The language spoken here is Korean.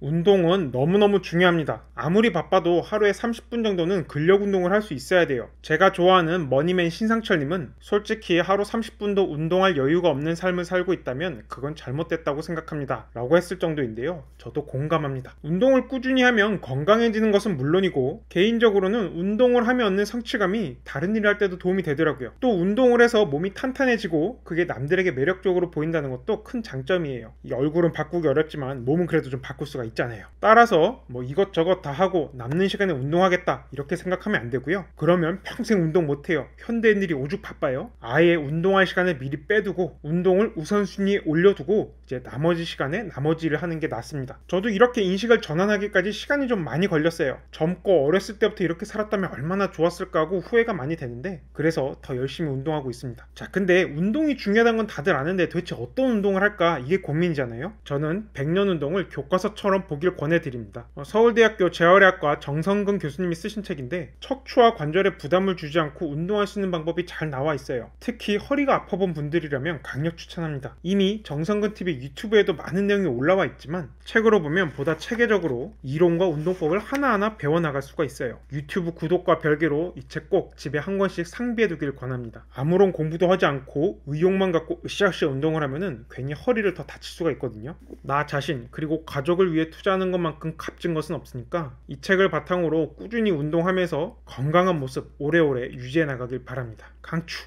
운동은 너무너무 중요합니다. 아무리 바빠도 하루에 30분 정도는 근력 운동을 할 수 있어야 돼요. 제가 좋아하는 머니맨 신상철님은 솔직히 하루 30분도 운동할 여유가 없는 삶을 살고 있다면 그건 잘못됐다고 생각합니다. 라고 했을 정도인데요. 저도 공감합니다. 운동을 꾸준히 하면 건강해지는 것은 물론이고 개인적으로는 운동을 하면 얻는 성취감이 다른 일을 할 때도 도움이 되더라고요. 또 운동을 해서 몸이 탄탄해지고 그게 남들에게 매력적으로 보인다는 것도 큰 장점이에요. 얼굴은 바꾸기 어렵지만 몸은 그래도 좀 바꿀 수가 있잖아요. 따라서 뭐 이것저것 다 하고 남는 시간에 운동하겠다 이렇게 생각하면 안 되고요. 그러면 평생 운동 못해요. 현대인들이 오죽 바빠요. 아예 운동할 시간을 미리 빼두고 운동을 우선순위에 올려두고 이제 나머지 시간에 나머지를 하는 게 낫습니다. 저도 이렇게 인식을 전환하기까지 시간이 좀 많이 걸렸어요. 젊고 어렸을 때부터 이렇게 살았다면 얼마나 좋았을까 하고 후회가 많이 되는데 그래서 더 열심히 운동하고 있습니다. 자, 근데 운동이 중요하다는 건 다들 아는데 도대체 어떤 운동을 할까 이게 고민이잖아요. 저는 100년 운동을 교과서처럼 보길 권해드립니다. 어, 서울대학교 재활의학과 정성근 교수님이 쓰신 책인데 척추와 관절에 부담을 주지 않고 운동할 수 있는 방법이 잘 나와 있어요. 특히 허리가 아파 본 분들이라면 강력 추천합니다. 이미 정성근 TV 유튜브에도 많은 내용이 올라와 있지만 책으로 보면 보다 체계적으로 이론과 운동법을 하나하나 배워나갈 수가 있어요. 유튜브 구독과 별개로 이 책 꼭 집에 한 권씩 상비해 두길 권합니다. 아무런 공부도 하지 않고 의욕만 갖고 으쌰으쌰 운동을 하면은 괜히 허리를 더 다칠 수가 있거든요. 나 자신 그리고 가족을 위해 투자하는 것만큼 값진 것은 없으니까 이 책을 바탕으로 꾸준히 운동하면서 건강한 모습 오래오래 유지해 나가길 바랍니다. 강추!